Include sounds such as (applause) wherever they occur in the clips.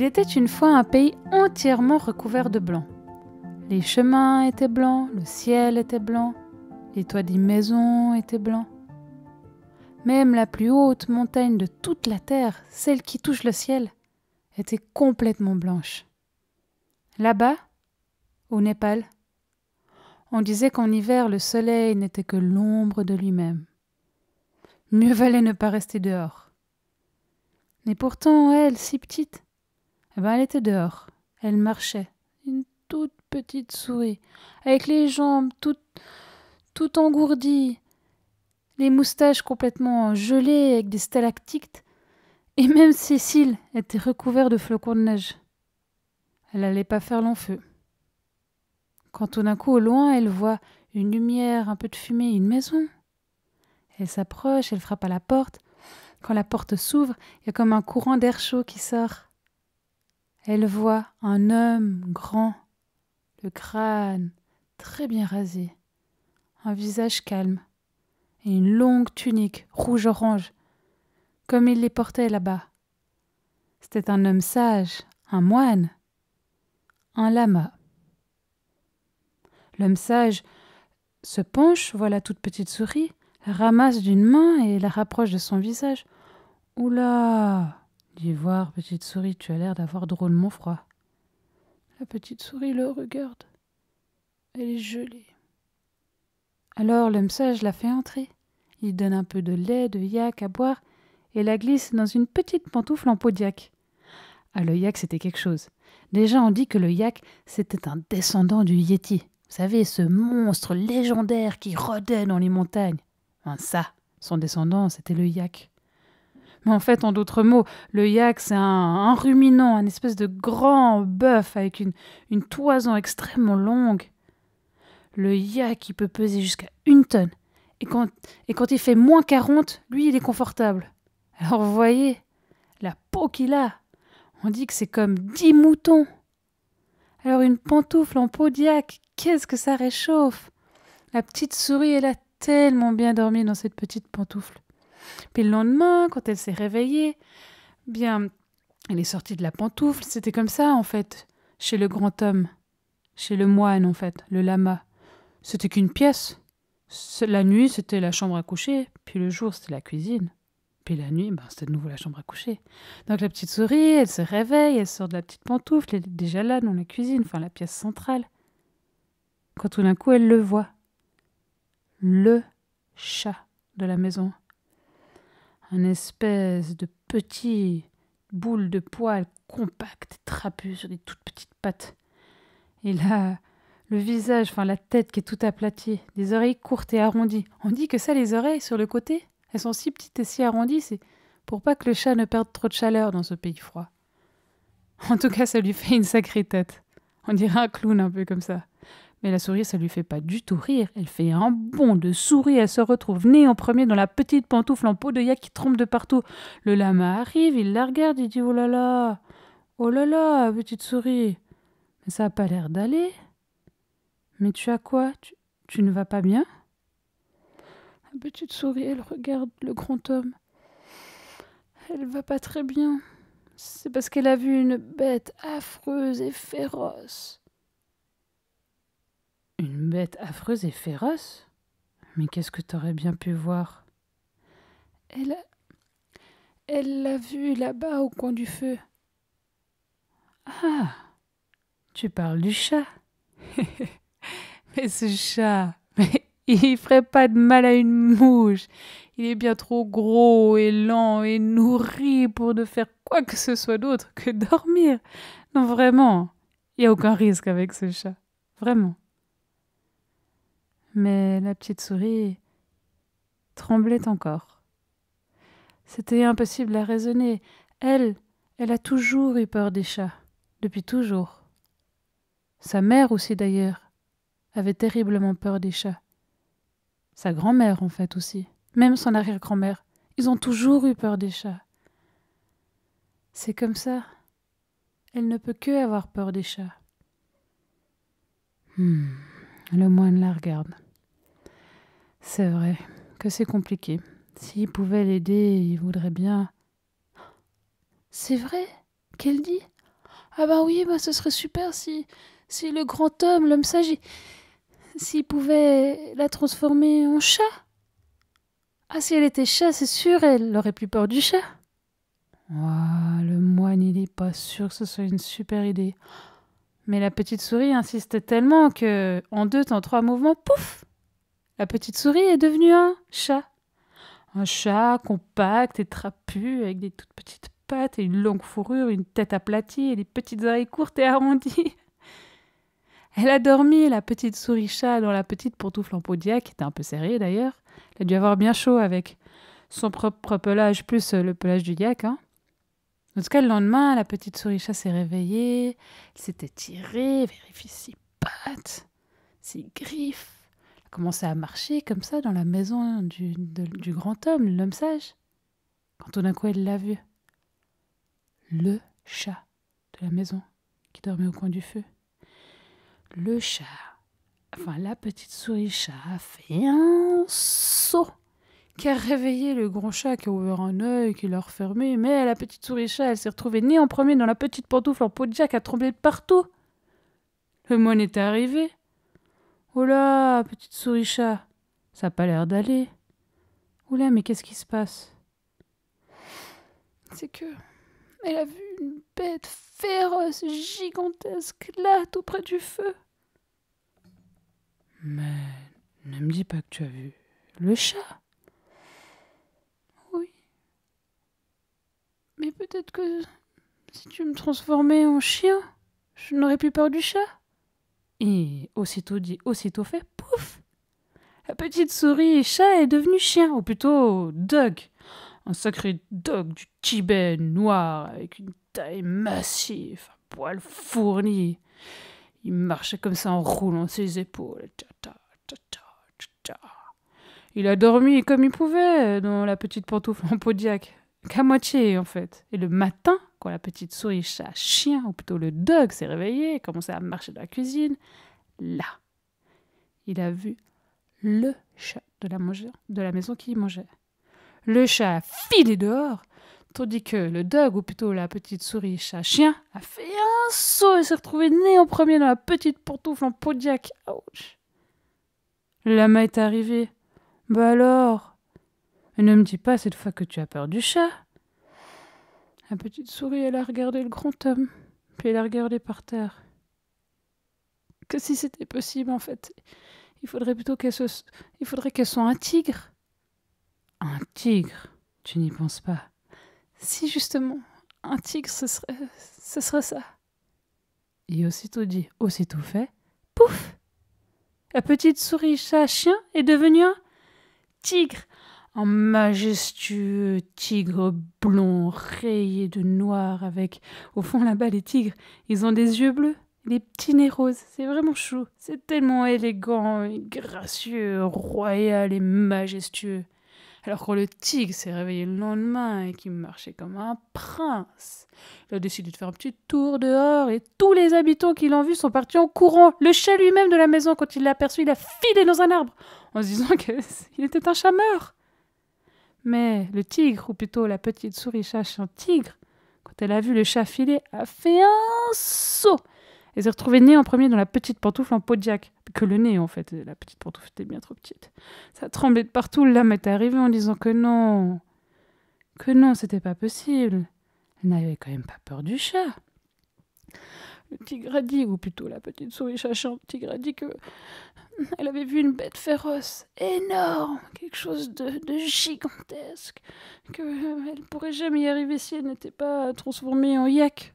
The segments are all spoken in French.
Il était une fois un pays entièrement recouvert de blanc. Les chemins étaient blancs, le ciel était blanc, les toits des maisons étaient blancs. Même la plus haute montagne de toute la terre, celle qui touche le ciel, était complètement blanche. Là-bas, au Népal, on disait qu'en hiver le soleil n'était que l'ombre de lui-même. Mieux valait ne pas rester dehors. Mais pourtant, elle, si petite, eh ben, elle était dehors. Elle marchait. Une toute petite souris, avec les jambes toutes, engourdies, les moustaches complètement gelées avec des stalactites, et même cécile était étaient de flocons de neige. Elle n'allait pas faire long feu. Quand tout d'un coup, au loin, elle voit une lumière, un peu de fumée, une maison. Elle s'approche, elle frappe à la porte. Quand la porte s'ouvre, il y a comme un courant d'air chaud qui sort elle voit un homme grand, le crâne très bien rasé, un visage calme et une longue tunique rouge-orange, comme il les portait là-bas. C'était un homme sage, un moine, un lama. L'homme sage se penche, voilà la toute petite souris, ramasse d'une main et la rapproche de son visage. Oula « Dis Voir, petite souris, tu as l'air d'avoir drôlement froid. La petite souris le regarde. Elle est gelée. Alors l'homme sage la fait entrer. Il donne un peu de lait, de yak à boire et la glisse dans une petite pantoufle en peau yak. Ah, le yak, c'était quelque chose. Déjà, on dit que le yak, c'était un descendant du yéti. Vous savez, ce monstre légendaire qui rôdait dans les montagnes. Enfin, ça, son descendant, c'était le yak. Mais en fait, en d'autres mots, le yak, c'est un, ruminant, un espèce de grand bœuf avec une, une toison extrêmement longue. Le yak, il peut peser jusqu'à une tonne. Et quand, et quand il fait moins 40, lui, il est confortable. Alors vous voyez, la peau qu'il a, on dit que c'est comme dix moutons. Alors une pantoufle en peau yak, qu'est-ce que ça réchauffe La petite souris, elle a tellement bien dormi dans cette petite pantoufle. Puis le lendemain, quand elle s'est réveillée, bien, elle est sortie de la pantoufle. C'était comme ça, en fait, chez le grand homme, chez le moine, en fait, le lama. C'était qu'une pièce. La nuit, c'était la chambre à coucher, puis le jour, c'était la cuisine. Puis la nuit, ben, c'était de nouveau la chambre à coucher. Donc la petite souris, elle se réveille, elle sort de la petite pantoufle, elle est déjà là dans la cuisine, enfin la pièce centrale. Quand tout d'un coup, elle le voit. Le chat de la maison un espèce de petit boule de poils compact, trapu sur des toutes petites pattes. Et là, le visage, enfin la tête qui est tout aplatie, des oreilles courtes et arrondies. On dit que ça, les oreilles sur le côté, elles sont si petites et si arrondies, c'est pour pas que le chat ne perde trop de chaleur dans ce pays froid. En tout cas, ça lui fait une sacrée tête. On dirait un clown un peu comme ça. Mais la souris, ça lui fait pas du tout rire. Elle fait un bond de souris. Elle se retrouve née en premier dans la petite pantoufle en peau de yak qui trompe de partout. Le lama arrive, il la regarde, il dit Oh là là Oh là là, petite souris Mais ça n'a pas l'air d'aller. Mais tu as quoi tu, tu ne vas pas bien La petite souris, elle regarde le grand homme. Elle va pas très bien. C'est parce qu'elle a vu une bête affreuse et féroce. Une bête affreuse et féroce Mais qu'est-ce que t'aurais bien pu voir Elle. Elle l'a vue là-bas au coin du feu. Ah Tu parles du chat (laughs) Mais ce chat il il ferait pas de mal à une mouche Il est bien trop gros et lent et nourri pour ne faire quoi que ce soit d'autre que dormir. Non, vraiment, il n'y a aucun risque avec ce chat. Vraiment mais la petite souris tremblait encore. C'était impossible à raisonner. Elle, elle a toujours eu peur des chats, depuis toujours. Sa mère aussi d'ailleurs avait terriblement peur des chats. Sa grand-mère en fait aussi, même son arrière-grand-mère, ils ont toujours eu peur des chats. C'est comme ça. Elle ne peut que avoir peur des chats. Hmm. Le moine la regarde. C'est vrai que c'est compliqué. S'il pouvait l'aider, il voudrait bien. C'est vrai Qu'elle dit Ah bah oui, bah ce serait super si, si le grand homme, l'homme sage, s'il pouvait la transformer en chat. Ah si elle était chat, c'est sûr, elle n'aurait plus peur du chat. Oh, le moine, il n'est pas sûr que ce soit une super idée. Mais la petite souris insiste tellement que, en deux temps trois mouvements, pouf La petite souris est devenue un chat. Un chat compact et trapu, avec des toutes petites pattes et une longue fourrure, une tête aplatie et des petites oreilles courtes et arrondies. Elle a dormi, la petite souris chat, dans la petite pantoufle en peau qui était un peu serrée d'ailleurs. Elle a dû avoir bien chaud avec son propre pelage plus le pelage du diac. Hein. En tout cas, le lendemain, la petite souris chat s'est réveillée, elle s'était tirée, vérifie ses pattes, ses griffes. Elle a commencé à marcher comme ça dans la maison du, du grand homme, l'homme sage. Quand tout d'un coup, elle l'a vu. Le chat de la maison qui dormait au coin du feu. Le chat, enfin la petite souris chat, a fait un saut qui a réveillé le grand chat qui a ouvert un œil, qui l'a refermé, mais la petite souris chat, elle s'est retrouvée née en premier dans la petite pantoufle en peau de Jack à trembler de partout. Le moine était arrivé. Oh là, petite souris chat, ça n'a pas l'air d'aller. Oula, oh mais qu'est-ce qui se passe C'est que. Elle a vu une bête féroce, gigantesque, là, tout près du feu. Mais ne me dis pas que tu as vu le chat. Mais peut-être que si tu me transformais en chien, je n'aurais plus peur du chat. Et aussitôt dit, aussitôt fait, pouf La petite souris chat est devenue chien, ou plutôt dog. Un sacré dog du Tibet noir, avec une taille massive, un poil fourni. Il marchait comme ça en roulant ses épaules. Il a dormi comme il pouvait dans la petite pantoufle en podiaque qu'à moitié en fait. Et le matin, quand la petite souris chat chien, ou plutôt le dog s'est réveillé et commencé à marcher dans la cuisine, là, il a vu le chat de la, de la maison qui mangeait. Le chat a filé dehors, tandis que le dog, ou plutôt la petite souris chat chien, a fait un saut et s'est retrouvé né en premier dans la petite pantoufle en podiaque. la main est arrivé. Bah alors mais ne me dis pas cette fois que tu as peur du chat. La petite souris, elle a regardé le grand homme, puis elle a regardé par terre. Que si c'était possible, en fait, il faudrait plutôt qu'elle Il faudrait soit un tigre. Un tigre Tu n'y penses pas. Si, justement, un tigre, ce serait, ce serait ça. Et aussitôt dit, aussitôt fait, pouf La petite souris, chat, chien est devenue un tigre un majestueux tigre blond rayé de noir avec au fond là-bas les tigres, ils ont des yeux bleus, des petits nez roses, c'est vraiment chou, c'est tellement élégant, et gracieux, royal et majestueux. Alors quand le tigre s'est réveillé le lendemain et qu'il marchait comme un prince, il a décidé de faire un petit tour dehors et tous les habitants qui l'ont vu sont partis en courant. Le chat lui-même de la maison, quand il l'a aperçu, il a filé dans un arbre en se disant qu'il (laughs) était un chameur. Mais le tigre, ou plutôt la petite souris en tigre, quand elle a vu le chat filer, a fait un saut et s'est retrouvée née en premier dans la petite pantoufle en peau Que le nez, en fait. La petite pantoufle était bien trop petite. Ça tremblait de partout. L'âme était arrivée en disant que non. Que non, c'était pas possible. Elle n'avait quand même pas peur du chat. Le tigre a dit, ou plutôt la petite souris chachant, en tigre a dit que (laughs) Elle avait vu une bête féroce, énorme, quelque chose de, gigantesque, que euh, elle pourrait jamais y arriver si elle n'était pas transformée en yak.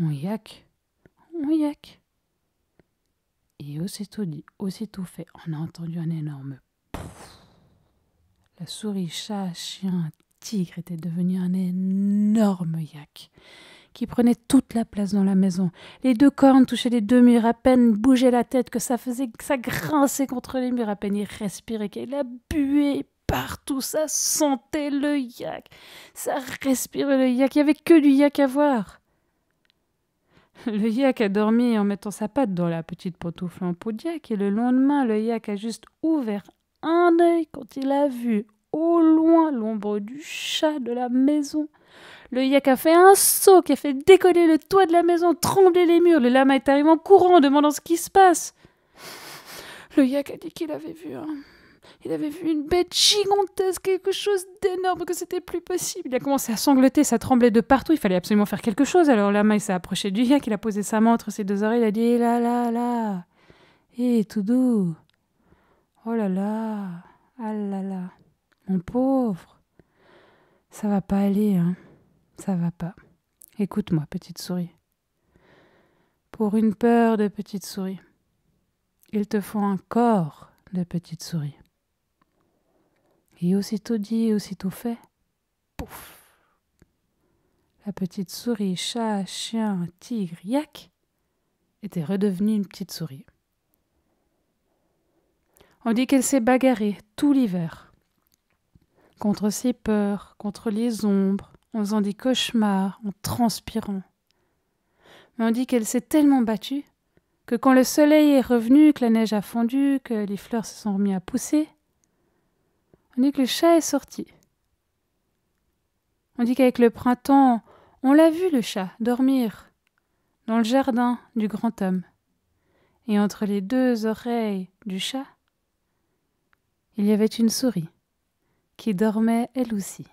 En yak En yak. Et aussitôt dit, aussitôt fait, on a entendu un énorme pouf. La souris, chat, chien, tigre était devenu un énorme yak qui prenait toute la place dans la maison. Les deux cornes touchaient les deux murs à peine, bougeaient la tête, que ça faisait ça grinçait contre les murs à peine. Il respirait, qu'il a bué partout, ça sentait le yak, ça respirait le yak, il n'y avait que du yak à voir. Le yak a dormi en mettant sa patte dans la petite pantoufle en poudiac, et le lendemain, le yak a juste ouvert un œil quand il a vu au loin l'ombre du chat de la maison. Le yak a fait un saut qui a fait décoller le toit de la maison, trembler les murs. Le lama est arrivé en courant, demandant ce qui se passe. Le yak a dit qu'il avait vu Il avait vu une bête gigantesque, quelque chose d'énorme, que c'était plus possible. Il a commencé à sangloter, ça tremblait de partout, il fallait absolument faire quelque chose. Alors lama il s'est approché du yak, il a posé sa main entre ses deux oreilles, il a dit la eh là là là, hé eh, tout doux, oh là là, ah là là, mon pauvre. Ça va pas aller, hein. Ça va pas. Écoute-moi, petite souris. Pour une peur de petite souris, ils te font un corps de petite souris. Et aussitôt dit, aussitôt fait, pouf La petite souris, chat, chien, tigre, yak, était redevenue une petite souris. On dit qu'elle s'est bagarrée tout l'hiver contre ses peurs, contre les ombres, en faisant des cauchemars, en transpirant. Mais on dit qu'elle s'est tellement battue que quand le soleil est revenu, que la neige a fondu, que les fleurs se sont remises à pousser, on dit que le chat est sorti. On dit qu'avec le printemps, on l'a vu le chat dormir dans le jardin du grand homme. Et entre les deux oreilles du chat, il y avait une souris qui dormait elle aussi.